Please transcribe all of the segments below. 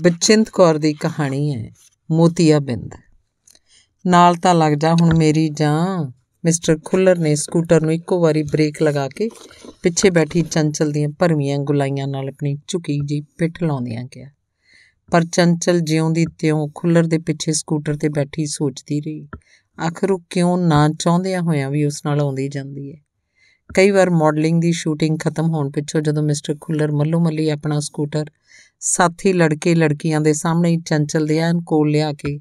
ਬਚਿੰਤ ਕੌਰ ਦੀ ਕਹਾਣੀ ਹੈ ਮੋਤੀਆ ਬਿੰਦ ਨਾਲ ਤਾਂ ਲੱਗ ਜਾ ਹੁਣ ਮੇਰੀ ਜਾਂ ਮਿਸਟਰ ਖੁੱਲਰ ਨੇ ਸਕੂਟਰ ਨੂੰ ਇੱਕੋ ਵਾਰੀ ਬ੍ਰੇਕ ਲਗਾ ਕੇ ਪਿੱਛੇ ਬੈਠੀ ਚੰਚਲ ਦੀਆਂ ਭਰਮੀਆਂ ਗੁਲਾਈਆਂ ਨਾਲ ਆਪਣੀ ਝੁਕੀ ਜੀ ਪਿੱਠ ਲਾਉਂਦਿਆਂ ਗਿਆ ਪਰ ਚੰਚਲ ਜਿਉਂ ਦੀ ਤਿਉਂ ਖੁੱਲਰ ਦੇ ਪਿੱਛੇ ਸਕੂਟਰ ਤੇ ਬੈਠੀ ਸੋਚਦੀ ਰਹੀ ਆਖਰ ਉਹ ਕਿਉਂ ਨਾ ਚਾਹੁੰਦਿਆਂ ਹੋਇਆਂ ਵੀ ਉਸ ਨਾਲ ਆਉਂਦੀ ਜਾਂਦੀ ਹੈ ਕਈ ਵਾਰ ਮਾਡਲਿੰਗ ਦੀ ਸ਼ੂਟਿੰਗ ਖਤਮ ਹੋਣ ਪਿੱਛੋਂ ਜਦੋਂ ਮਿਸਟਰ ਖੁੱਲਰ ਮੱਲੋ ਮੱਲੀ ਆਪਣਾ ਸਕੂਟਰ ਸਾਥੀ ਲੜਕੇ ਲੜਕੀਆਂ ਦੇ ਸਾਹਮਣੇ ਚੰਚਲ ਦੇ ਆਨ ਕੋਲ ਲਿਆ ਕੇ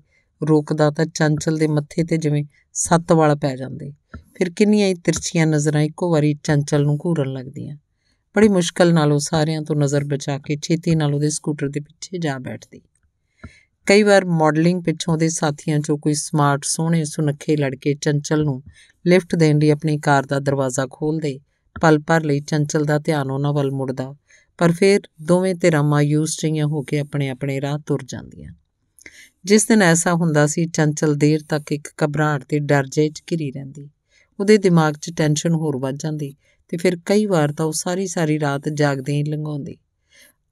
ਰੋਕਦਾ ਤਾਂ ਚੰਚਲ ਦੇ ਮੱਥੇ ਤੇ ਜਿਵੇਂ ਸੱਤ ਵਾਲ ਪੈ ਜਾਂਦੇ ਫਿਰ ਕਿੰਨੀਆਂ ਹੀ ਤਿਰਛੀਆਂ ਨਜ਼ਰਾਂ ਇੱਕੋ ਵਾਰੀ ਚੰਚਲ ਨੂੰ ਘੂਰਨ ਲੱਗਦੀਆਂ ਬੜੀ ਮੁਸ਼ਕਲ ਨਾਲ ਉਹ ਸਾਰਿਆਂ ਤੋਂ ਨਜ਼ਰ ਬਚਾ ਕੇ ਛੇਤੀ ਨਾਲ ਉਹਦੇ ਸਕੂਟਰ ਦੇ ਪਿੱਛੇ ਜਾ ਬੈਠਦੀ ਕਈ ਵਾਰ ਮਾਡਲਿੰਗ ਪਿੱਛੋਂ ਦੇ ਸਾਥੀਆਂ ਚੋਂ ਕੋਈ ਸਮਾਰਟ ਸੋਹਣੇ ਸੁਨੱਖੇ ਲੜਕੇ ਚੰਚਲ ਨੂੰ ਲਿਫਟ ਦੇਣ ਲਈ ਆਪਣੀ ਕਾਰ ਦਾ ਦਰਵਾਜ਼ਾ ਖੋਲਦੇ ਪਲ ਪਰ ਲਈ ਚੰਚਲ ਦਾ ਧਿਆਨ ਉਹਨਾਂ ਵੱਲ ਮੁੜਦਾ ਪਰ ਫਿਰ ਦੋਵੇਂ ਧਿਰਾਂ ਮਾਯੂਸ ਜਿਹੀਆਂ ਹੋ ਕੇ ਆਪਣੇ ਆਪਣੇ ਰਾਹ ਤੁਰ ਜਾਂਦੀਆਂ ਜਿਸ ਦਿਨ ਐਸਾ ਹੁੰਦਾ ਸੀ ਚੰਚਲ ਦੇਰ ਤੱਕ ਇੱਕ ਘਬਰਾਹਟ ਤੇ ਡਰ ਜੇ ਚ ਘਿਰੀ ਰਹਿੰਦੀ ਉਹਦੇ ਦਿਮਾਗ 'ਚ ਟੈਨਸ਼ਨ ਹੋਰ ਵੱਧ ਜਾਂਦੀ ਤੇ ਫਿਰ ਕਈ ਵਾਰ ਤਾਂ ਉਹ ਸਾਰੀ ਸਾਰੀ ਰਾਤ ਜਾਗਦੇ ਹੀ ਲੰਘਾਉਂਦੀ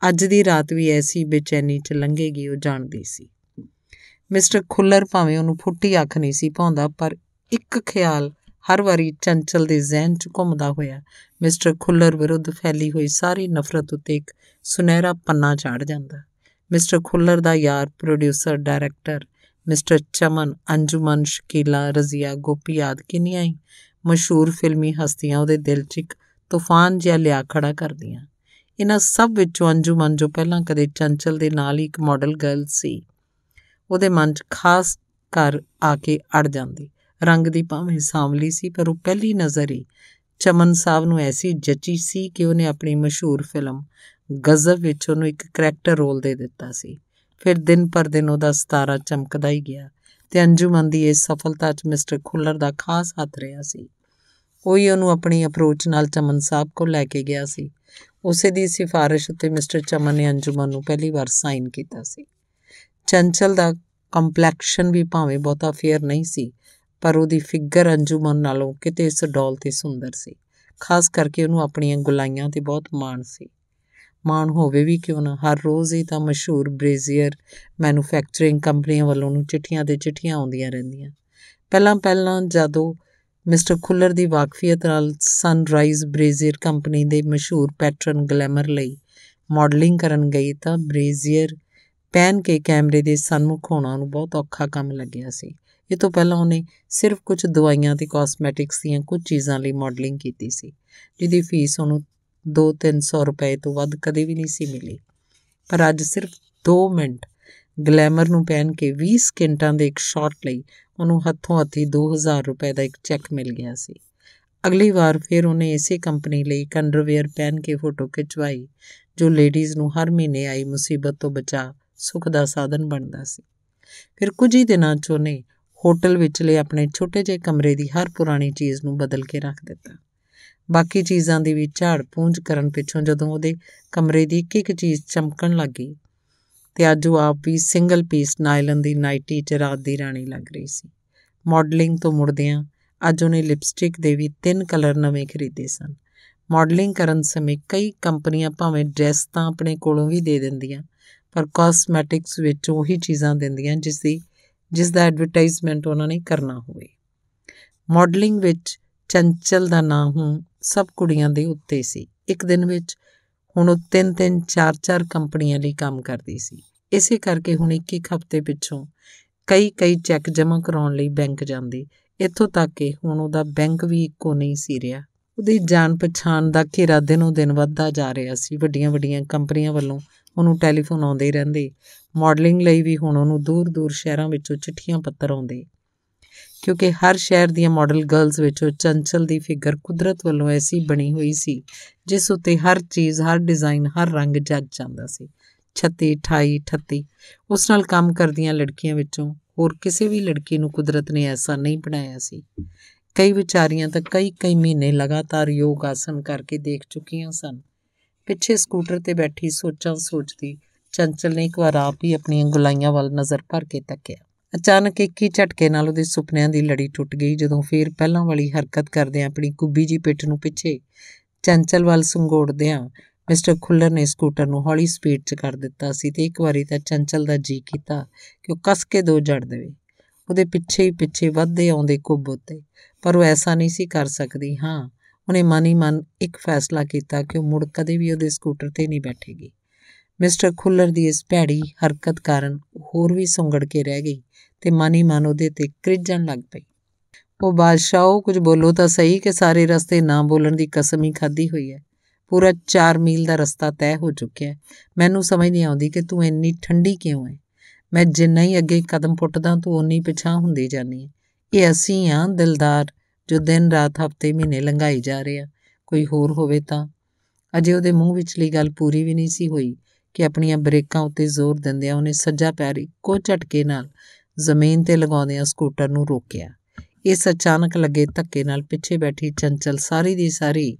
ਅੱਜ ਦੀ ਰਾਤ ਵੀ ਐਸੀ ਬੇਚੈਨੀ 'ਚ ਲੰਘੇਗੀ ਉਹ ਜਾਣਦੀ ਸੀ ਮਿਸਟਰ ਖੁੱਲਰ ਭਾਵੇਂ ਉਹਨੂੰ ਫੁੱਟੀ ਅੱਖ ਨਹੀਂ ਸੀ ਪਾਉਂਦਾ ਪਰ ਇੱਕ ਖਿਆਲ ਹਰ ਵਾਰੀ ਚੰਚਲ ਦੇ ਜ਼ਿਹਨ 'ਚ ਘੁੰਮਦਾ ਹੋਇਆ ਮਿਸਟਰ ਖੁੱਲਰ ਵਿਰੁੱਧ ਫੈਲੀ ਹੋਈ ਸਾਰੀ ਨਫ਼ਰਤ ਉੱਤੇ ਇੱਕ ਸੁਨਹਿਰਾ ਪੰਨਾ ਝਾੜ ਜਾਂਦਾ ਮਿਸਟਰ ਖੁੱਲਰ ਦਾ ਯਾਰ producer director mister Chaman Anjuman Shakila Razia Gopi ਆਦ ਕਿੰਨੀਆਂ ਹੀ ਮਸ਼ਹੂਰ ਫਿਲਮੀ ਹਸਤੀਆਂ ਉਹਦੇ ਦਿਲ 'ਚ ਇੱਕ ਤੂਫਾਨ ਜਿਹਾ ਲਿਆ ਖੜਾ ਕਰਦੀਆਂ ਇਹਨਾਂ ਸਭ ਵਿੱਚੋਂ ਅੰਜੁਮਨ ਜੋ ਪਹਿਲਾਂ ਕਦੇ ਚੰਚਲ ਦੇ ਨਾਲ ਹੀ ਇੱਕ ਮਾਡਲ ਗਰਲ ਸੀ ਉਹਦੇ ਮਨ 'ਚ ਖਾਸ ਕਰ ਆ ਕੇ ਅੜ ਜਾਂਦੀ ਰੰਗ ਦੀ ਭਾਵੇਂ ਸਾਵਲੀ ਸੀ ਪਰ ਉਹ ਪਹਿਲੀ ਨਜ਼ਰ ਹੀ ਚਮਨ ਸਾਹਿਬ ਨੂੰ ਐਸੀ ਜੱਚੀ ਸੀ ਕਿ ਉਹਨੇ ਆਪਣੀ ਮਸ਼ਹੂਰ ਫਿਲਮ ਗਜ਼ਬ ਵਿੱਚ ਉਹਨੂੰ ਇੱਕ ਕੈਰੈਕਟਰ ਰੋਲ ਦੇ ਦਿੱਤਾ ਸੀ ਫਿਰ ਦਿਨ ਪਰ ਦਿਨ ਉਹਦਾ ਸਤਾਰਾ ਚਮਕਦਾ ਹੀ ਗਿਆ ਤੇ ਅੰਜੂਮਨ ਦੀ ਇਸ ਸਫਲਤਾ 'ਚ ਮਿਸਟਰ ਖੁੱਲਰ ਦਾ ਖਾਸ ਹੱਥ ਰਿਹਾ ਸੀ ਉਹ ਹੀ ਉਹਨੂੰ ਆਪਣੀ ਅਪਰੋਚ ਨਾਲ ਚਮਨ ਸਾਹਿਬ ਕੋਲ ਲੈ ਕੇ ਗਿਆ ਸੀ ਉਸੇ ਦੀ ਸਿਫਾਰਿਸ਼ ਉੱਤੇ ਮਿਸਟਰ ਚਮਨ ਨੇ ਅੰਜੂਮਨ ਨੂੰ ਪਹਿਲੀ ਵਾਰ ਸਾਈਨ ਕੀਤਾ ਸੀ ਚੰਚਲ ਦਾ ਕੰਪਲੈਕਸ਼ਨ ਵੀ ਭਾਵੇਂ ਬਹੁਤਾ ਫੇਅਰ ਨਹੀਂ ਸੀ ਪਰ ਉਹਦੀ ਫਿਗਰ ਅੰਜੂਮਨ ਨਾਲੋਂ ਕਿਤੇ ਇਸ ਡੋਲ ਤੇ ਸੁੰਦਰ ਸੀ ਖਾਸ ਕਰਕੇ ਉਹਨੂੰ ਆਪਣੀਆਂ ਗੁਲਾਈਆਂ ਤੇ ਬਹੁਤ ਮਾਣ ਸੀ ਮਾਣ ਹੋਵੇ ਵੀ ਕਿਉਂ ਨਾ ਹਰ ਰੋਜ਼ ਹੀ ਤਾਂ ਮਸ਼ਹੂਰ ਬ੍ਰੇਜ਼ੀਅਰ ਮੈਨੂਫੈਕਚਰਿੰਗ ਕੰਪਨੀਆਂ ਵੱਲੋਂ ਨੂੰ ਚਿੱਠੀਆਂ ਤੇ ਚਿੱਠੀਆਂ ਆਉਂਦੀਆਂ ਰਹਿੰਦੀਆਂ ਪਹਿਲਾਂ ਪਹਿਲਾਂ ਜਦੋਂ ਮਿਸਟਰ ਖੁੱਲਰ ਦੀ ਵਾਕਫੀਅਤ ਨਾਲ ਸਨਰਾਈਜ਼ ਬ੍ਰੇਜ਼ੀਅਰ ਕੰਪਨੀ ਦੇ ਮਸ਼ਹੂਰ ਪੈਟਰਨ ਗਲੈਮਰ ਲਈ ਮਾਡਲਿੰਗ ਕਰਨ ਗਈ ਤਾਂ ਬ੍ਰੇਜ਼ੀਅਰ ਪੈਨ ਕੇ ਕੈਮਰੇ ਦੇ ਸਾਹਮਣੇ ਖੋਣਾ ਨੂੰ ਬਹੁਤ ਔਖਾ ਕੰਮ ਲੱਗਿਆ ਸੀ ਇਹ ਤੋਂ ਪਹਿਲਾਂ ਉਹਨੇ ਸਿਰਫ ਕੁਝ ਦਵਾਈਆਂ ਤੇ ਕਾਸਮੈਟਿਕਸ ਦੀਆਂ ਕੁਝ ਚੀਜ਼ਾਂ ਲਈ ਮਾਡਲਿੰਗ ਕੀਤੀ ਸੀ ਜਿਹਦੀ ਫੀਸ ਉਹਨੂੰ 2-300 ਰੁਪਏ ਤੋਂ ਵੱਧ ਕਦੇ ਵੀ ਨਹੀਂ ਸੀ ਮਿਲੀ ਪਰ ਅੱਜ ਸਿਰਫ 2 ਮਿੰਟ ਗਲੈਮਰ ਨੂੰ ਪਹਿਨ ਕੇ 20 ਸਕਿੰਟਾਂ ਦੇ ਇੱਕ ਸ਼ਾਟ ਲਈ ਉਹਨੂੰ ਹੱਥੋਂ ਹੱਥੀ 2000 ਰੁਪਏ ਦਾ ਇੱਕ ਚੈੱਕ ਮਿਲ ਗਿਆ ਸੀ ਅਗਲੀ ਵਾਰ ਫਿਰ ਉਹਨੇ ਇਸੇ ਕੰਪਨੀ ਲਈ ਕੰਡਰਵੇਅਰ ਅੰਡਰਵੇਅਰ ਪਹਿਨ ਕੇ ਫੋਟੋ ਖਿਚਵਾਈ ਜੋ ਲੇਡੀਜ਼ ਨੂੰ ਹਰ ਮਹੀਨੇ ਆਈ ਮੁਸੀਬਤ ਤੋਂ ਬਚਾ ਸੁੱਖ ਦਾ ਸਾਧਨ ਬਣਦਾ ਸੀ ਫਿਰ ਕੁਝ ਹੀ ਦਿਨਾਂ 'ਚ ਉਹਨੇ ਹੋਟਲ ਵਿੱਚਲੇ ਆਪਣੇ ਛੋਟੇ ਜਿਹੇ ਕਮਰੇ ਦੀ ਹਰ ਪੁਰਾਣੀ ਚੀਜ਼ ਨੂੰ ਬਦਲ ਕੇ ਰੱਖ ਦਿੱਤਾ ਬਾਕੀ ਚੀਜ਼ਾਂ ਦੀ ਵੀ ਝਾੜ ਪੂੰਝ ਕਰਨ ਪਿੱਛੋਂ ਜਦੋਂ ਉਹਦੇ ਕਮਰੇ ਦੀ ਇੱਕ ਇੱਕ ਚੀਜ਼ ਚਮਕਣ ਲੱਗੀ ਤੇ ਅੱਜ ਉਹ ਆਪ ਵੀ ਸਿੰਗਲ ਪੀਸ ਨਾਇਲਨ ਦੀ ਨਾਈਟੀ 'ਚ ਰਾਤ ਦੀ ਰਾਣੀ ਲੱਗ ਰਹੀ ਸੀ ਮਾਡਲਿੰਗ ਤੋਂ ਮੁੜਦਿਆਂ ਅੱਜ ਉਹਨੇ ਲਿਪਸਟਿਕ ਦੇ ਵੀ ਤਿੰਨ ਕਲਰ ਨਵੇਂ ਖਰੀਦੇ ਸਨ ਮਾਡਲਿੰਗ ਕਰਨ ਸਮੇਂ ਕਈ ਕੰਪਨੀਆਂ ਭਾਵੇਂ ਡਰੈਸ ਤਾਂ ਆਪਣੇ ਕੋਲੋਂ ਵੀ ਦੇ ਦਿੰਦੀਆਂ ਪਰ ਕਾਸਮੈਟਿਕਸ ਵਿੱਚ ਉਹੀ ਚੀਜ਼ਾਂ ਦਿੰਦੀਆਂ ਜਿਸ ਦੀ ਜਿਸ ਦਾ ਐਡਵਰਟਾਈਜ਼ਮੈਂਟ ਉਹਨਾਂ ਨੇ ਕਰਨਾ ਹੋਵੇ ਮਾਡਲਿੰਗ ਵਿੱਚ ਚੰਚਲ ਦਾ ਨਾਮ ਹੂੰ ਸਭ ਕੁੜੀਆਂ ਦੇ ਉੱਤੇ ਸੀ ਇੱਕ ਦਿਨ ਵਿੱਚ ਹੁਣ ਉਹ ਤਿੰਨ ਤਿੰਨ ਚਾਰ ਚਾਰ ਕੰਪਨੀਆਂ ਲਈ ਕੰਮ ਕਰਦੀ ਸੀ ਇਸੇ ਕਰਕੇ ਹੁਣ ਇੱਕ ਇੱਕ ਹਫ਼ਤੇ ਪਿੱਛੋਂ ਕਈ ਕਈ ਚੈੱਕ ਜਮ੍ਹਾਂ ਕਰਾਉਣ ਲਈ ਬੈਂਕ ਜਾਂਦੀ ਇੱਥੋਂ ਤੱਕ ਕਿ ਹੁਣ ਉਹਦਾ ਬੈਂਕ ਵੀ ਇੱਕੋ ਨਹੀਂ ਸੀ ਰਿਹਾ ਉਹਦੀ ਜਾਣ ਪਛਾਣ ਦਾ ਘੇਰਾ ਦਿਨੋਂ ਦਿਨ ਵੱਧਦਾ ਜਾ ਰਿਹਾ ਸੀ ਵੱਡੀਆਂ ਵੱਡੀਆਂ ਕੰਪਨੀਆਂ ਵੱਲੋਂ ਉਹਨੂੰ ਟੈਲੀਫੋਨ ਆਉਂਦੇ ਹੀ ਰਹਿੰਦੇ ਮਾਡਲਿੰਗ ਲਈ ਵੀ ਹੁਣ ਉਹਨੂੰ ਦੂਰ-ਦੂਰ ਸ਼ਹਿਰਾਂ ਵਿੱਚੋਂ ਚਿੱਠੀਆਂ ਪੱਤਰ ਆਉਂਦੇ ਕਿਉਂਕਿ ਹਰ ਸ਼ਹਿਰ ਦੀਆਂ ਮਾਡਲ ਗਰਲਸ ਵਿੱਚੋਂ ਚੰਚਲ ਦੀ ਫਿਗਰ ਕੁਦਰਤ ਵੱਲੋਂ ਐਸੀ ਬਣੀ ਹੋਈ ਸੀ ਜਿਸ ਉੱਤੇ ਹਰ ਚੀਜ਼ ਹਰ ਡਿਜ਼ਾਈਨ ਹਰ ਰੰਗ ਜੱਜ ਜਾਂਦਾ ਸੀ 36 28 38 ਉਸ ਨਾਲ ਕੰਮ ਕਰਦੀਆਂ ਲੜਕੀਆਂ ਵਿੱਚੋਂ ਹੋਰ ਕਿਸੇ ਵੀ ਲੜਕੀ ਨੂੰ ਕੁਦਰਤ ਨੇ ਐਸਾ ਨਹੀਂ ਬਣਾਇਆ ਸੀ ਕਈ ਵਿਚਾਰੀਆਂ ਤਾਂ ਕਈ ਕਈ ਮਹੀਨੇ ਲਗਾਤਾਰ ਯੋਗ ਆਸਨ ਕਰਕੇ ਦੇਖ ਚੁੱਕੀਆਂ ਸਨ ਪਿੱਛੇ ਸਕੂਟਰ ਤੇ ਬੈਠੀ ਸੋਚਾਂ ਸੋਚਦੀ ਚੰਚਲ ਨੇ ਇੱਕ ਵਾਰ ਆਪ ਹੀ ਆਪਣੀਆਂ ਗੁਲਾਈਆਂ ਵੱਲ ਨਜ਼ਰ ਭਰ ਕੇ ਤੱਕਿਆ ਅਚਾਨਕ ਇੱਕ ਹੀ ਝਟਕੇ ਨਾਲ ਉਹਦੇ ਸੁਪਨਿਆਂ ਦੀ ਲੜੀ ਟੁੱਟ ਗਈ ਜਦੋਂ ਫੇਰ ਪਹਿਲਾਂ ਵਾਲੀ ਹਰਕਤ ਕਰਦੇ ਆਪਣੀ ਕੁੱਬੀ ਜੀ ਪਿੱਠ ਨੂੰ ਪਿੱਛੇ ਚੰਚਲ ਵੱਲ ਆ ਮਿਸਟਰ ਖੁੱਲਰ ਨੇ ਸਕੂਟਰ ਨੂੰ ਹੌਲੀ ਸਪੀਡ 'ਚ ਕਰ ਦਿੱਤਾ ਸੀ ਤੇ ਇੱਕ ਵਾਰੀ ਤਾਂ ਚੰਚਲ ਦਾ ਜੀ ਕੀਤਾ ਕਿ ਉਹ ਕੱਸ ਕੇ ਦੋ ਜੜ ਦੇਵੇ ਉਹਦੇ ਪਿੱਛੇ ਹੀ ਪਿੱਛੇ ਵੱਧਦੇ ਆਉਂਦੇ ਕੁੱਬ ਉੱਤੇ ਪਰ ਉਹ ਐਸਾ ਨਹੀਂ ਸੀ ਕਰ ਸਕਦੀ ਹਾਂ ਉਹਨੇ ਮਨ ਹੀ ਮਨ ਇੱਕ ਫੈਸਲਾ ਕੀਤਾ ਕਿ ਉਹ ਮੁੜ ਕਦੇ ਵੀ ਉਹਦੇ ਸਕੂਟਰ ਤੇ ਨਹੀਂ ਬੈਠੇਗੀ ਮਿਸਟਰ ਖੁੱਲਰ ਦੀ ਇਸ ਭੈੜੀ ਹਰਕਤ ਕਾਰਨ ਹੋਰ ਵੀ ਸੰਗੜ ਕੇ ਰਹਿ ਗਈ ਤੇ ਮਨ ਹੀ ਮਨ ਉਹਦੇ ਤੇ ਕ੍ਰਿਜਣ ਲੱਗ ਪਈ ਉਹ ਬਾਦਸ਼ਾਹ ਉਹ ਕੁਝ ਬੋਲੋ ਤਾਂ ਸਹੀ ਕਿ ਸਾਰੇ ਰਸਤੇ ਨਾ ਬੋਲਣ ਦੀ ਕਸਮ ਹੀ ਖਾਦੀ ਹੋਈ ਹੈ ਪੂਰਾ 4 ਮੀਲ ਦਾ ਰਸਤਾ ਤੈਅ ਹੋ ਚੁੱਕਿਆ ਮੈਨੂੰ ਸਮਝ ਨਹੀਂ ਆਉਂਦੀ ਕਿ ਤੂੰ ਇੰਨੀ ਠੰਡੀ ਕਿਉਂ ਹੈ ਮੈਂ ਜਿੰਨਾ ਹੀ ਅੱਗੇ ਕਦਮ ਪੁੱਟਦਾ ਤੂੰ ਉਨੀ ਪਿਛਾਂ ਹੁੰਦੀ ਜਾਨੀ ਹੈ ਇਹ ਅਸੀਂ ਆ ਦਿਲਦਾਰ ਜੋ ਦਿਨ ਰਾਤ ਹਫ਼ਤੇ ਮਹੀਨੇ ਲੰਘਾਈ ਜਾ ਰਿਹਾ ਕੋਈ ਹੋਰ ਹੋਵੇ ਤਾਂ ਅਜੇ ਉਹਦੇ ਮੂੰਹ ਵਿੱਚਲੀ ਗੱਲ ਪੂਰੀ ਵੀ ਨਹੀਂ ਸੀ ਹੋਈ ਕਿ ਆਪਣੀਆਂ ਬ੍ਰੇਕਾਂ ਉੱਤੇ ਜ਼ੋਰ ਦਿੰਦਿਆਂ ਉਹਨੇ ਸੱਜਾ ਪੈਰ ਇੱਕੋ ਝਟਕੇ ਨਾਲ ਜ਼ਮੀਨ ਤੇ ਲਗਾਉਂਦਿਆਂ ਸਕੂਟਰ ਨੂੰ ਰੋਕਿਆ ਇਸ ਅਚਾਨਕ ਲੱਗੇ ਧੱਕੇ ਨਾਲ ਪਿੱਛੇ ਬੈਠੀ ਚੰਚਲ ਸਾਰੀ ਦੀ ਸਾਰੀ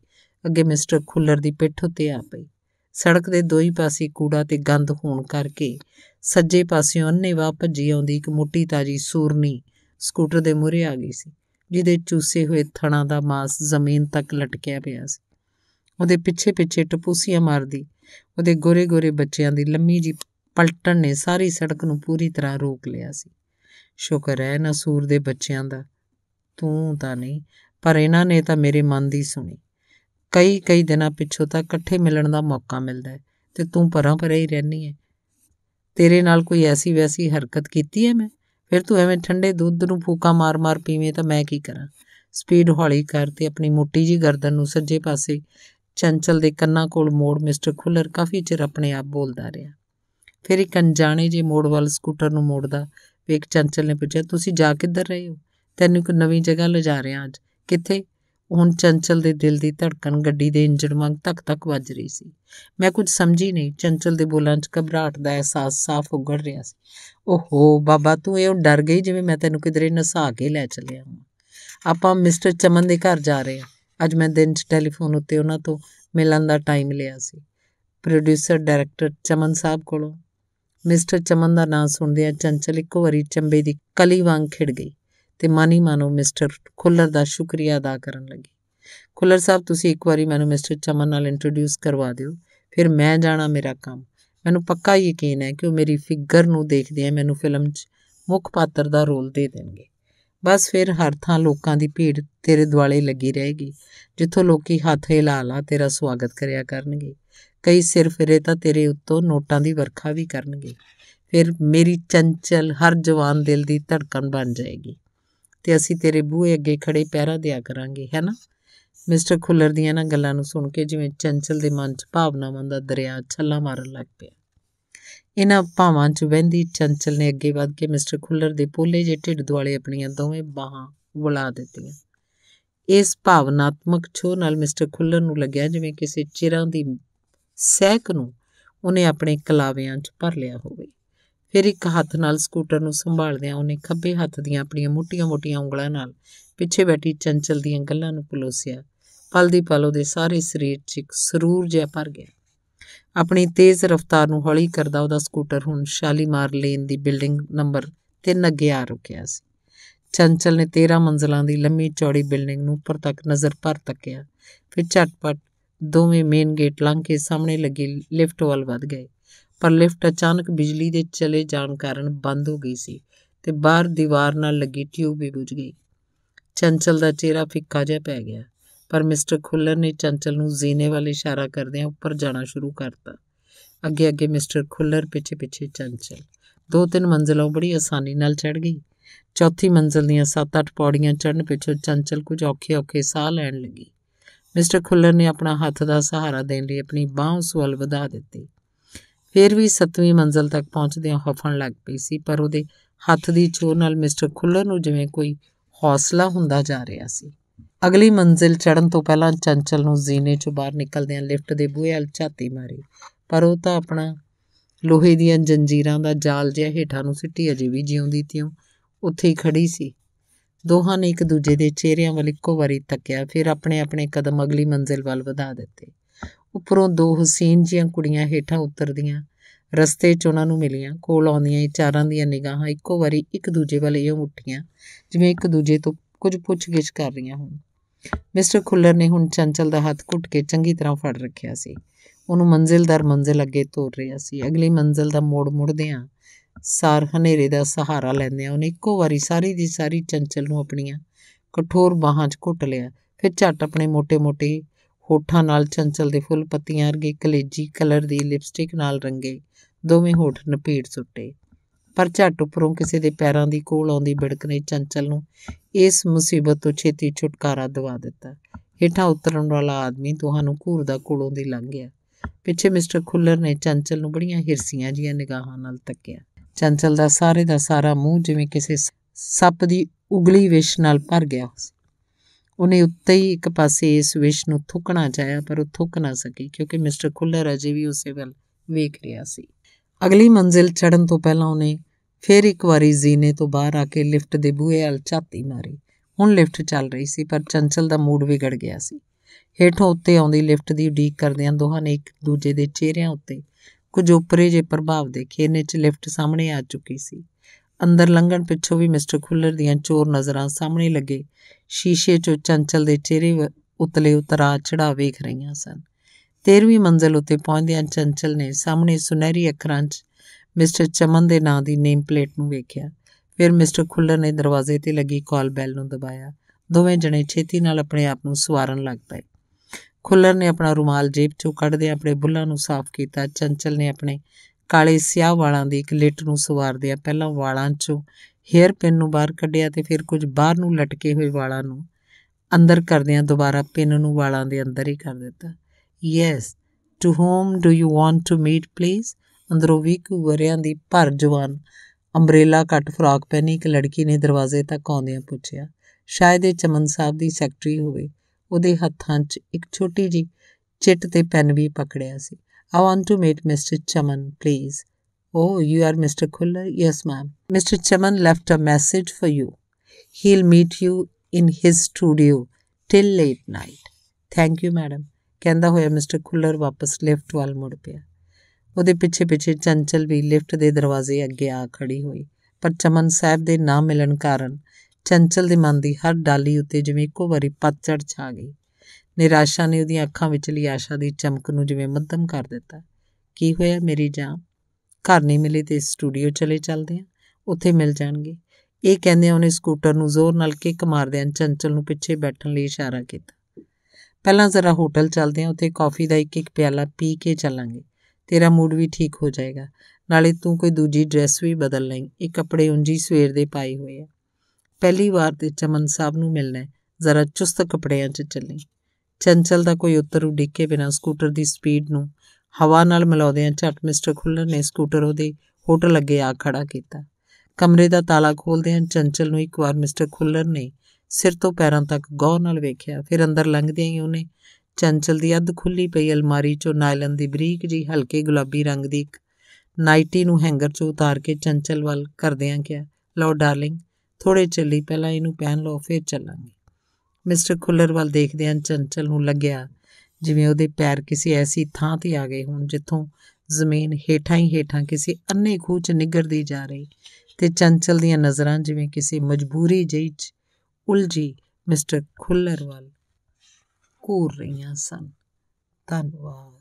ਅੱਗੇ ਮਿਸਟਰ ਖੁੱਲਰ ਦੀ ਪਿੱਠ ਉੱਤੇ ਆ ਪਈ ਸੜਕ ਦੇ ਦੋਹੀ ਪਾਸੇ ਕੂੜਾ ਤੇ ਗੰਦ ਹੋਣ ਕਰਕੇ ਸੱਜੇ ਪਾਸਿਓਂ ਵਾ ਭੱਜੀ ਆਉਂਦੀ ਇੱਕ ਮੋਟੀ ਤਾਜੀ ਸੂਰਨੀ ਸਕੂਟਰ ਦੇ ਮੂਹਰੇ ਆ ਗਈ ਸੀ ਜਿਹਦੇ ਚੂਸੇ ਹੋਏ ਥਣਾ ਦਾ ਮਾਸ ਜ਼ਮੀਨ ਤੱਕ ਲਟਕਿਆ ਪਿਆ ਸੀ ਉਹਦੇ ਪਿੱਛੇ-ਪਿੱਛੇ ਟਪੂਸੀਆਂ ਮਾਰਦੀ ਉਹਦੇ ਗੋਰੇ-ਗੋਰੇ ਬੱਚਿਆਂ ਦੀ ਲੰਮੀ ਜੀ ਪਲਟਣ ਨੇ ਸਾਰੀ ਸੜਕ ਨੂੰ ਪੂਰੀ ਤਰ੍ਹਾਂ ਰੋਕ ਲਿਆ ਸੀ ਸ਼ੁਕਰ ਹੈ ਨਸੂਰ ਦੇ ਬੱਚਿਆਂ ਦਾ ਤੂੰ ਤਾਂ ਨਹੀਂ ਪਰ ਇਹਨਾਂ ਨੇ ਤਾਂ ਮੇਰੇ ਮਨ ਦੀ ਸੁਣੀ ਕਈ ਕਈ ਦਿਨਾਂ ਪਿੱਛੋਂ ਤਾਂ ਇਕੱਠੇ ਮਿਲਣ ਦਾ ਮੌਕਾ ਮਿਲਦਾ ਹੈ ਤੇ ਤੂੰ ਪਰਾਂ ਪਰੇ ਹੀ ਰਹਿਨੀ ਹੈ ਤੇਰੇ ਨਾਲ ਕੋਈ ਐਸੀ ਵੈਸੀ ਹਰਕਤ ਕੀਤੀ ਹੈ ਮੈਂ ਫਿਰ ਤੂੰ ਐਵੇਂ ਠੰਡੇ ਦੁੱਧ ਨੂੰ ਫੂਕਾ ਮਾਰ-ਮਾਰ ਪੀਵੇਂ ਤਾਂ ਮੈਂ ਕੀ ਕਰਾਂ ਸਪੀਡ ਹੌਲੀ ਕਰ ਤੇ ਆਪਣੀ ਮੋਟੀ ਜੀ ਗਰਦਨ ਨੂੰ ਸੱਜੇ ਪਾਸੇ ਚੰਚਲ ਦੇ ਕੰਨਾਂ ਕੋਲ ਮੋੜ ਮਿਸਟਰ ਖੁੱਲਰ ਕਾਫੀ ਚਿਰ ਆਪਣੇ ਆਪ ਬੋਲਦਾ ਰਿਹਾ ਫਿਰ ਇੱਕ ਅਣਜਾਣੇ ਜੇ ਮੋੜ ਵੱਲ ਸਕੂਟਰ ਨੂੰ ਮੋੜਦਾ ਵੇਖ ਚੰਚਲ ਨੇ ਪੁੱਛਿਆ ਤੁਸੀਂ ਜਾ ਕਿੱਧਰ ਰਹੇ ਹੋ ਤੈਨੂੰ ਇੱਕ ਨਵੀਂ ਜਗ੍ਹਾ ਲਿਜਾ ਰਿਹਾ ਅੱਜ ਕਿੱਥੇ ਹੁਣ ਚੰਚਲ ਦੇ ਦਿਲ ਦੀ ਧੜਕਣ ਗੱਡੀ ਦੇ ਇੰਜਣ ਵਾਂਗ ਧੱਕ-ਧੱਕ ਵੱਜ ਰਹੀ ਸੀ ਮੈਂ ਕੁਝ ਸਮਝੀ ਨਹੀਂ ਚੰਚਲ ਦੇ ਬੋਲਾਂ 'ਚ ਘਬਰਾਹਟ ਦਾ ਅਹਿਸਾਸ ਸਾਫ਼ ਉੱਗੜ ਰਿਹਾ ਸੀ ਓਹੋ ਬਾਬਾ ਤੂੰ ਇਹ ਡਰ ਗਈ ਜਿਵੇਂ ਮੈਂ ਤੈਨੂੰ ਕਿਧਰੇ ਨਸਾ ਕੇ ਲੈ ਚੱਲਿਆ ਹਾਂ ਆਪਾਂ ਮਿਸਟਰ ਚਮਨ ਦੇ ਘਰ ਜਾ ਰਹੇ ਹਾਂ ਅੱਜ ਮੈਂ ਦਿਨ 'ਚ ਟੈਲੀਫੋਨ ਉੱਤੇ ਉਹਨਾਂ ਤੋਂ ਮਿਲਣ ਦਾ ਟਾਈਮ ਲਿਆ ਸੀ ਪ੍ਰੋਡਿਊਸਰ ਡਾਇਰੈਕਟਰ ਚਮਨ ਸਾਹਿਬ ਕੋਲੋਂ ਮਿਸਟਰ ਚਮਨ ਦਾ ਨਾਮ ਸੁਣਦਿਆਂ ਚੰਚਲ ਇੱਕ ਵਾਰੀ ਚੰਬੇ ਦੀ ਕਲੀ ਵਾਂਗ ਖਿੜ ਗਈ ਤੇ ਮਨ ਹੀ ਮਿਸਟਰ ਖੁੱਲਰ ਦਾ ਸ਼ੁਕਰੀਆ ਅਦਾ ਕਰਨ ਲੱਗੀ ਖੁੱਲਰ ਸਾਹਿਬ ਤੁਸੀਂ ਇੱਕ ਵਾਰੀ ਮੈਨੂੰ ਮਿਸਟਰ ਚਮਨ ਨਾਲ ਇੰਟਰੋਡਿਊਸ ਕਰਵਾ ਦਿਓ ਫਿਰ ਮੈਂ ਜਾਣਾ ਮੇਰਾ ਕੰਮ ਮੈਨੂੰ ਪੱਕਾ ਯਕੀਨ ਹੈ ਕਿ ਉਹ ਮੇਰੀ ਫਿਗਰ ਨੂੰ ਦੇਖਦੇ ਆ ਮੈਨੂੰ ਫਿਲਮ 'ਚ ਮੁੱਖ ਪਾਤਰ ਦਾ ਰੋਲ ਦੇ ਦੇਣਗੇ ਬਸ ਫਿਰ ਹਰ ਥਾਂ ਲੋਕਾਂ ਦੀ ਭੀੜ ਤੇਰੇ ਦੁਆਲੇ ਲੱਗੀ ਰਹੇਗੀ ਜਿੱਥੋਂ ਲੋਕੀ ਹੱਥ ਹਿਲਾ ਲਾ ਤੇਰਾ ਸਵਾਗਤ ਕਰਿਆ ਕਰਨਗੇ ਕਈ ਸਿਰ ਫਿਰੇ ਤਾਂ ਤੇਰੇ ਉੱਤੋਂ ਨੋਟਾਂ ਦੀ ਵਰਖਾ ਵੀ ਕਰਨਗੇ ਫਿਰ ਮੇਰੀ ਚੰਚਲ ਹਰ ਜਵਾਨ ਦਿਲ ਦੀ ਧੜਕਣ ਬਣ ਜਾਏਗੀ ਤੇ ਅਸੀਂ ਤੇਰੇ ਬੂਹੇ ਅੱਗੇ ਖੜੇ ਪਹਿਰਾ ਦਿਆ ਕਰਾਂਗੇ ਹੈਨਾ ਮਿਸਟਰ ਖੁੱਲਰ ਦੀਆਂ ਨਾ ਗੱਲਾਂ ਨੂੰ ਸੁਣ ਕੇ ਜਿਵੇਂ ਚੰਚਲ ਦੇ ਮਨ 'ਚ ਭਾਵਨਾਵਾਂ ਦਾ ਦਰਿਆ ਛੱਲਾ ਮਾਰਨ ਲੱਗ ਪਿਆ ਇਹਨਾਂ ਭਾਵਾਂ 'ਚ ਵਹਿੰਦੀ ਚੰਚਲ ਨੇ ਅੱਗੇ ਵੱਧ ਕੇ ਮਿਸਟਰ ਖੁੱਲਰ ਦੇ ਪੋਲੇ ਜੇ ਢਿੱਡ ਦੁਆਲੇ ਆਪਣੀਆਂ ਦੋਵੇਂ ਬਾਹਾਂ ਵੁਲਾ ਦਿੱਤੀਆਂ ਇਸ ਭਾਵਨਾਤਮਕ ਛੋਹ ਨਾਲ ਮਿਸਟਰ ਖੁੱਲਰ ਨੂੰ ਲੱਗਿਆ ਜਿਵੇਂ ਕਿਸੇ ਚਿਰਾਂ ਦੀ ਸਹਿਕ ਨੂੰ ਉਹਨੇ ਆਪਣੇ ਕਲਾਵਿਆਂ 'ਚ ਭਰ ਲਿਆ ਹੋਵੇ ਫਿਰ ਇੱਕ ਹੱਥ ਨਾਲ ਸਕੂਟਰ ਨੂੰ ਸੰਭਾਲਦਿਆਂ ਉਹਨੇ ਖੱਬੇ ਹੱਥ ਦੀਆਂ ਆਪਣੀਆਂ ਮੋਟੀਆਂ-ਮੋਟੀਆਂ ਉਂਗਲਾਂ ਨਾਲ ਪਿੱਛੇ ਬੈਠੀ ਚੰਚਲ ਦੀਆਂ ਗੱਲਾਂ ਨੂੰ ਪਲੋਸਿਆ ਪਲ ਦੀ ਪਲ ਉਹਦੇ ਸਾਰੇ ਸਰੀਰ 'ਚ ਇੱਕ ਸਰੂਰ ਜਿਹਾ ਭਰ ਗਿਆ ਆਪਣੀ ਤੇਜ਼ ਰਫ਼ਤਾਰ ਨੂੰ ਹੌਲੀ ਕਰਦਾ ਉਹਦਾ ਸਕੂਟਰ ਹੁਣ ਸ਼ਾਲੀਮਾਰ ਲੇਨ ਦੀ ਬਿਲਡਿੰਗ ਨੰਬਰ 3 ਅੱਗੇ ਆ ਰੁਕਿਆ ਸੀ ਚੰਚਲ ਨੇ 13 ਮੰਜ਼ਲਾਂ ਦੀ ਲੰਮੀ ਚੌੜੀ ਬਿਲਡਿੰਗ ਨੂੰ ਉੱਪਰ ਤੱਕ ਨਜ਼ਰ ਭਰ ਤੱਕਿਆ ਫਿਰ ਝਟਪਟ ਦੋਵੇਂ ਮੇਨ ਗੇਟ ਲੰਘ ਕੇ ਸਾਹਮਣੇ ਲੱਗੀ ਲਿਫਟ ਵੱਲ ਵੱਧ ਗਏ ਪਰ ਲਿਫਟ ਅਚਾਨਕ ਬਿਜਲੀ ਦੇ ਚਲੇ ਜਾਣ ਕਾਰਨ ਬੰਦ ਹੋ ਗਈ ਸੀ ਤੇ ਬਾਹਰ ਦੀਵਾਰ ਨਾਲ ਲੱਗੀ ਟਿਊਬ ਵੀ ਬੁਝ ਗਈ ਚੰਚਲ ਦਾ ਚਿਹਰਾ ਫਿੱਕਾ ਜਿਹਾ ਪੈ ਗਿਆ ਪਰ ਮਿਸਟਰ ਖੁੱਲਰ ਨੇ ਚੰਚਲ ਨੂੰ ਜ਼ੀਨੇ ਵੱਲ ਇਸ਼ਾਰਾ ਕਰਦਿਆਂ ਉੱਪਰ ਜਾਣਾ ਸ਼ੁਰੂ ਕਰਤਾ ਅੱਗੇ ਅੱਗੇ ਮਿਸਟਰ ਖੁੱਲਰ ਪਿੱਛੇ ਪਿੱਛੇ ਚੰਚਲ ਦੋ ਤਿੰਨ ਮੰਜ਼ਲਾਂ ਬੜੀ ਆਸਾਨੀ ਨਾਲ ਚੜ ਗਈ ਚੌਥੀ ਮੰਜ਼ਲ ਦੀਆਂ 7-8 ਪੌੜੀਆਂ ਚੜਨ ਪਿੱਛੋਂ ਚੰਚਲ ਕੁਝ ਔਖੇ-ਔਖੇ ਸਾਹ ਲੈਣ ਲੱਗੀ ਮਿਸਟਰ ਖੁੱਲਰ ਨੇ ਆਪਣਾ ਹੱਥ ਦਾ ਸਹਾਰਾ ਦੇਣ ਲਈ ਆਪਣੀ ਬਾਹ ਉਸ ਵੱਲ ਵਧਾ ਦਿੱਤੀ ਫਿਰ ਵੀ 7ਵੀਂ ਮੰਜ਼ਲ ਤੱਕ ਪਹੁੰਚਦਿਆਂ ਹਫਣ ਲੱਗ ਪਈ ਸੀ ਪਰ ਉਹਦੇ ਹੱਥ ਦੀ ਚੋਰ ਨਾਲ ਮਿਸਟਰ ਖੁੱਲਰ ਨੂੰ ਜਿਵੇਂ ਕੋਈ ਹੌਸਲਾ ਹੁੰਦਾ ਜਾ ਰਿਹਾ ਸੀ ਅਗਲੀ ਮੰਜ਼ਿਲ ਚੜਨ ਤੋਂ ਪਹਿਲਾਂ ਚੰਚਲ ਨੂੰ ਜ਼ੀਨੇ ਚੋਂ ਬਾਹਰ ਨਿਕਲਦਿਆਂ ਲਿਫਟ ਦੇ ਬੂਹੇ ਹਲ ਝਾਤੀ ਮਾਰੀ ਪਰ ਉਹ ਤਾਂ ਆਪਣਾ ਲੋਹੇ ਦੀਆਂ ਜੰਜੀਰਾਂ ਦਾ ਜਾਲ ਜਿਹਾ ਹੇਠਾਂ ਨੂੰ ਸਿੱਟੀ ਅਜੇ ਵੀ ਜਿਉਂਦੀ ਤਿਉਂ ਉੱਥੇ ਹੀ ਖੜੀ ਸੀ ਦੋਹਾਂ ਨੇ ਇੱਕ ਦੂਜੇ ਦੇ ਚਿਹਰਿਆਂ ਵੱਲ ਇੱਕੋ ਵਾਰੀ ਤੱਕਿਆ ਫਿਰ ਆਪਣੇ ਆਪਣੇ ਕਦਮ ਅਗਲੀ ਮੰਜ਼ਿਲ ਵੱਲ ਵਧਾ ਦਿੱਤੇ ਉਪਰੋਂ ਦੋ ਹੁਸੈਨ ਜੀਆਂ ਕੁੜੀਆਂ ਹੇਠਾਂ ਉਤਰਦੀਆਂ ਰਸਤੇ 'ਚ ਉਹਨਾਂ ਨੂੰ ਮਿਲੀਆਂ ਕੋਲ ਆਉਂਦੀਆਂ ਇਹ ਚਾਰਾਂ ਦੀਆਂ ਨਿਗਾਹਾਂ ਇੱਕੋ ਵਾਰੀ ਇੱਕ ਦੂਜੇ ਵੱਲ ਇਹ ਉੱਠੀਆਂ ਜਿਵੇਂ ਇੱਕ ਦੂਜੇ ਤੋਂ ਕੁਝ ਪੁੱਛਗਿੱਛ ਕਰ ਰਹੀਆਂ ਹੋਣ ਮਿਸਟਰ ਖੁੱਲਰ ਨੇ ਹੁਣ ਚੰਚਲ ਦਾ ਹੱਥ ਘੁੱਟ ਕੇ ਚੰਗੀ ਤਰ੍ਹਾਂ ਫੜ ਰੱਖਿਆ ਸੀ ਉਹਨੂੰ ਮੰਜ਼ਿਲਦਾਰ ਮੰਜ਼ਿਲ ਅੱਗੇ ਤੋਰ ਰਿਹਾ ਸੀ ਅਗਲੀ ਮੰਜ਼ਿਲ ਦਾ ਮੋੜ ਮੁੜਦੇ ਆ ਸਾਰ ਹਨੇਰੇ ਦਾ ਸਹਾਰਾ ਲੈਂਦੇ ਆ ਉਹਨੇ ਇੱਕੋ ਵਾਰੀ ਸਾਰੀ ਦੀ ਸਾਰੀ ਚੰਚਲ ਨੂੰ ਆਪਣੀਆਂ ਕਠੋਰ ਬਾਹਾਂ 'ਚ ਘੁੱਟ ਲਿਆ ਫਿਰ ਝੱਟ ਆਪਣੇ ਮੋٹے-ਮੋٹے ਹੋਠਾਂ ਨਾਲ ਚੰਚਲ ਦੇ ਫੁੱਲ ਪੱਤੀਆਂ ਵਰਗੇ ਕਲੇਜੀ ਕਲਰ ਦੀ ਲਿਪਸਟਿਕ ਨਾਲ ਰੰਗੇ ਦੋਵੇਂ ਹੋਠ ਨਪੀੜ ਸੁੱਟੇ ਪਰ ਝੱਟ ਉਪਰੋਂ ਕਿਸੇ ਦੇ ਪੈਰਾਂ ਦੀ ਕੋਲ ਆਉਂਦੀ ਬਿੜਕ ਨੇ ਚੰਚਲ ਨੂੰ ਇਸ ਮੁਸੀਬਤ ਤੋਂ ਛੇਤੀ ਛੁਟਕਾਰਾ ਦਿਵਾ ਦਿੱਤਾ ਹੇਠਾਂ ਉਤਰਨ ਵਾਲਾ ਆਦਮੀ ਤੁਹਾਨੂੰ ਘੂਰ ਦਾ ਕੋਲੋਂ ਦੀ ਲੰਘ ਗਿਆ ਪਿੱਛੇ ਮਿਸਟਰ ਖੁੱਲਰ ਨੇ ਚੰਚਲ ਨੂੰ ਬੜੀਆਂ ਹਿਰਸੀਆਂ ਜੀਆਂ ਨਿਗਾਹਾਂ ਨਾਲ ਤੱਕਿਆ ਚੰਚਲ ਦਾ ਸਾਰੇ ਦਾ ਸਾਰਾ ਮੂੰਹ ਜਿਵੇਂ ਕਿਸੇ ਸੱਪ ਦੀ ਉਗਲੀ ਵਿਸ਼ ਨਾਲ ਭਰ ਗਿਆ ਉਹਨੇ ਉੱਤੇ ਹੀ ਇੱਕ ਪਾਸੇ ਇਸ ਵਿਸ਼ ਨੂੰ ਥੁੱਕਣਾ ਚਾਹਿਆ ਪਰ ਉਹ ਥੁੱਕ ਨਾ ਸਕੀ ਕਿਉਂਕਿ ਮਿਸਟਰ ਖੁੱਲਰ ਅਜੇ ਵੀ ਉਸੇ ਵੱਲ ਵੇਖ ਰਿਹਾ ਸੀ ਅਗਲੀ ਮੰਜ਼ਿਲ ਚੜਨ ਤੋਂ ਪਹਿਲਾਂ ਉਹਨੇ ਫਿਰ ਇੱਕ ਵਾਰੀ ਜ਼ੀਨੇ ਤੋਂ ਬਾਹਰ ਆ ਕੇ ਲਿਫਟ ਦੇ ਬੂਹੇ ਹਲ ਝਾਤੀ ਮਾਰੀ ਹੁਣ ਲਿਫਟ ਚੱਲ ਰਹੀ ਸੀ ਪਰ ਚੰਚਲ ਦਾ ਮੂਡ ਵਿਗੜ ਗਿਆ ਸੀ ਹੇਠੋਂ ਉੱਤੇ ਆਉਂਦੀ ਲਿਫਟ ਦੀ ਉਡੀਕ ਕਰਦਿਆਂ ਦੋਹਾਂ ਨੇ ਇੱਕ ਦੂਜੇ ਦੇ ਚਿਹਰਿਆਂ ਉੱਤੇ ਕੁਝ ਉਪਰੇ ਜੇ ਪ੍ਰਭਾਵ ਦੇਖੇ ਨੇ ਚ ਲਿਫਟ ਸਾਹਮਣੇ ਆ ਚੁੱਕੀ ਸੀ ਅੰਦਰ ਲੰਘਣ ਪਿੱਛੋਂ ਵੀ ਮਿਸਟਰ ਖੁੱਲਰ ਦੀਆਂ ਚੋਰ ਨਜ਼ਰਾਂ ਸਾਹਮਣੇ ਲੱਗੇ ਸ਼ੀਸ਼ੇ 'ਚ ਚੰਚਲ ਦੇ ਚਿਹਰੇ ਉਤਲੇ ਉਤਰਾ ਚੜਾ ਵੇਖ ਰਹੀਆਂ ਸਨ 13ਵੀਂ ਮੰਜ਼ਲ ਉੱਤੇ ਪਹੁੰਚਦਿਆਂ ਚੰਚਲ ਨੇ ਸਾਹਮਣੇ ਸੁਨਹਿਰੀ ਅੱਖਰਾਂ 'ਚ ਮਿਸਟਰ ਚਮਨ ਦੇ ਨਾਂ ਦੀ ਨੇਮ ਪਲੇਟ ਨੂੰ ਵੇਖਿਆ ਫਿਰ ਮਿਸਟਰ ਖੁੱਲਰ ਨੇ ਦਰਵਾਜ਼ੇ ਤੇ ਲੱਗੀ ਕਾਲ ਬੈਲ ਨੂੰ ਦਬਾਇਆ ਦੋਵੇਂ ਜਣੇ ਛੇਤੀ ਨਾਲ ਆਪਣੇ ਆਪ ਨੂੰ ਸਵਾਰਨ ਲੱਗ ਪਏ ਖੁੱਲਰ ਨੇ ਆਪਣਾ ਰੁਮਾਲ ਜੇਬ ਚੋਂ ਕੱਢਦੇ ਆਪਣੇ ਬੁੱਲਾਂ ਨੂੰ ਸਾਫ਼ ਕੀਤਾ ਚੰਚਲ ਨੇ ਆਪਣੇ ਕਾਲੇ ਸਿਆਹ ਵਾਲਾਂ ਦੀ ਇੱਕ ਲਿਟ ਨੂੰ ਸਵਾਰਦਿਆ ਪਹਿਲਾਂ ਵਾਲਾਂ 'ਚੋਂ ਹੇਅਰ ਪਿੰਨ ਨੂੰ ਬਾਹਰ ਕੱਢਿਆ ਤੇ ਫਿਰ ਕੁਝ ਬਾਹਰ ਨੂੰ ਲਟਕੇ ਹੋਏ ਵਾਲਾਂ ਨੂੰ ਅੰਦਰ ਕਰਦਿਆਂ ਦੁਬਾਰਾ ਪਿੰਨ ਨੂੰ ਵਾਲਾਂ ਦੇ ਅੰਦਰ ਹੀ ਕਰ ਦਿੱਤਾ yes to home do you want to meet please ਅੰਦਰੋਂ ਵੀ ਕੁਵਰਿਆਂ ਦੀ ਭਰ ਜਵਾਨ ਅੰਬ੍ਰੇਲਾ ਕੱਟ ਫਰਾਕ ਪਹਿਨੀ ਇੱਕ ਲੜਕੀ ਨੇ ਦਰਵਾਜ਼ੇ ਤੱਕ ਆਉਂਦਿਆਂ ਪੁੱਛਿਆ ਸ਼ਾਇਦ ਇਹ ਚਮਨ ਸਾਹਿਬ ਦੀ ਸੈਕਟਰੀ ਹੋਵੇ ਉਹਦੇ ਹੱਥਾਂ 'ਚ ਇੱਕ ਛੋਟੀ ਜੀ ਚਿੱਟ ਤੇ ਪੈਨ ਵੀ ਪਕੜਿਆ ਸੀ I want to meet mister Chaman please Oh, you are Mr. Khuller? Yes, ma'am. Mr. Chaman left a message for you. He'll meet you in his studio till late night. Thank you, madam. ਕਹਿੰਦਾ ਹੋਇਆ mister Khullar ਵਾਪਸ lift ਵੱਲ ਮੁੜ ਪਿਆ ਉਹਦੇ ਪਿੱਛੇ ਪਿੱਛੇ ਚੰਚਲ ਵੀ lift ਦੇ ਦਰਵਾਜ਼ੇ ਅੱਗੇ ਆ ਖੜੀ ਹੋਈ ਪਰ ਚਮਨ ਸਾਹਿਬ ਦੇ ਨਾ ਮਿਲਣ ਕਾਰਨ ਚੰਚਲ ਦੇ ਮਨ ਦੀ ਹਰ ਡਾਲੀ ਉੱਤੇ ਜਿਵੇਂ ਇੱਕੋ ਵਾਰੀ ਪੱਤਝੜ ਛਾ ਗਈ ਨਿਰਾਸ਼ਾ ਨੇ ਉਹਦੀਆਂ ਅੱਖਾਂ ਵਿੱਚਲੀ ਆਸ਼ਾ ਦੀ ਚਮਕ ਨੂੰ ਜਿਵੇਂ ਮੱਧਮ ਕਰ ਦਿੱਤਾ ਕੀ ਹੋਇਆ ਮੇਰੀ ਜਾਨ ਘਰ ਨਹੀਂ ਮਿਲੇ ਤੇ ਸਟੂਡੀਓ ਚਲੇ ਚੱਲਦੇ ਆ ਉੱਥੇ ਮਿਲ ਜਾਣਗੇ ਇਹ ਕਹਿੰਦੇ ਉਹਨੇ ਸਕੂਟਰ ਨੂੰ ਜ਼ੋਰ ਨਾਲ ਕਿੱਕ ਮਾਰਦੇ ਆ ਚੰਚਲ ਨੂੰ ਪਿੱਛੇ ਬੈਠਣ ਲਈ ਇਸ਼ਾਰਾ ਕੀਤਾ ਪਹਿਲਾਂ ਜ਼ਰਾ ਹੋਟਲ ਚੱਲਦੇ ਆ ਉੱਥੇ ਕਾਫੀ ਦਾ ਇੱਕ ਇੱਕ ਪਿਆਲਾ ਪੀ ਕੇ ਚੱਲਾਂਗੇ ਤੇਰਾ ਮੂਡ ਵੀ ਠੀਕ ਹੋ ਜਾਏਗਾ ਨਾਲੇ ਤੂੰ ਕੋਈ ਦੂਜੀ ਡਰੈਸ ਵੀ ਬਦਲ ਲੈ ਇਹ ਕੱਪੜੇ ਉਂਝੀ ਸਵੇਰ ਦੇ ਪਾਏ ਹੋਏ ਆ ਪਹਿਲੀ ਵਾਰ ਤੇ ਚਮਨ ਸਾਹਿਬ ਨੂੰ ਮਿਲਣਾ ਜ਼ਰਾ ਚੁਸਤ ਕੱਪੜਿਆਂ 'ਚ ਚੱਲੀ ਚੰਚਲ ਦਾ ਕੋਈ ਉੱਤਰ ਉਡੀਕੇ ਬਿਨਾਂ ਸਕੂਟਰ ਦੀ ਸਪੀਡ ਨੂੰ ਹਵਾ ਨਾਲ ਮਿਲਾਉਂਦਿਆਂ ਝਟ ਮਿਸਟਰ ਖੁੱਲਰ ਨੇ ਸਕੂਟਰ ਉਹਦੇ ਹੋਟਲ ਅੱਗੇ ਆ ਖੜਾ ਕੀਤਾ ਕਮਰੇ ਦਾ ਤਾਲਾ ਖੋਲਦਿਆਂ ਚੰਚਲ ਨੂੰ ਇੱਕ ਵਾਰ ਮਿਸਟਰ ਖੁੱਲਰ ਨੇ ਸਿਰ ਤੋਂ ਪੈਰਾਂ ਤੱਕ ਗੌਰ ਨਾਲ ਵੇਖਿਆ ਫਿਰ ਅੰਦਰ ਲੰਘਦਿਆਂ ਹੀ ਉਹਨੇ ਚੰਚਲ ਦੀ ਅੱਧ ਖੁੱਲੀ ਪਈ ਅਲਮਾਰੀ ਚੋਂ ਨਾਇਲਨ ਦੀ ਬਰੀਕ ਜੀ ਹਲਕੇ ਗੁਲਾਬੀ ਰੰਗ ਦੀ ਇੱਕ ਨਾਈਟੀ ਨੂੰ ਹੈਂਗਰ 'ਚੋਂ ਉਤਾਰ ਕੇ ਚੰਚਲ ਵੱਲ ਕਰਦਿਆਂ ਕਿਹਾ ਲਓ ਡਾਰਲਿੰਗ ਥੋੜੇ ਚੱਲੀ ਪਹਿਲਾਂ ਇਹਨੂੰ ਪਹਿਨ ਲਓ ਫਿਰ ਚੱਲਾਂਗੇ ਮਿਸਟਰ ਖੁੱਲਰ ਵੱਲ ਦੇਖਦਿਆਂ ਚੰਚਲ ਨੂੰ ਲੱਗਿਆ ਜਿਵੇਂ ਉਹਦੇ ਪੈਰ ਕਿਸੇ ਐਸੀ ਥਾਂ ਤੇ ਆ ਗਏ ਹੋਣ ਜਿੱਥੋਂ ਜ਼ਮੀਨ ਹੇਠਾਂ ਹੀ ਹੇਠਾਂ ਕਿਸੇ ਅੰਨੇ ਖੂਚ ਨਿਗਰਦੀ ਜਾ ਰਹੀ ਤੇ ਚੰਚਲ ਦੀਆਂ ਨਜ਼ਰਾਂ ਜਿਵੇਂ ਕਿਸੇ ਮਜਬੂਰੀ ਜਈ 'ਚ ਉਲਝੀ ਮਿਸਟਰ ਖੁੱਲਰ ਵੱਲ ਰਹੀਆਂ ਸਨ ਧੰਨਵਾਦ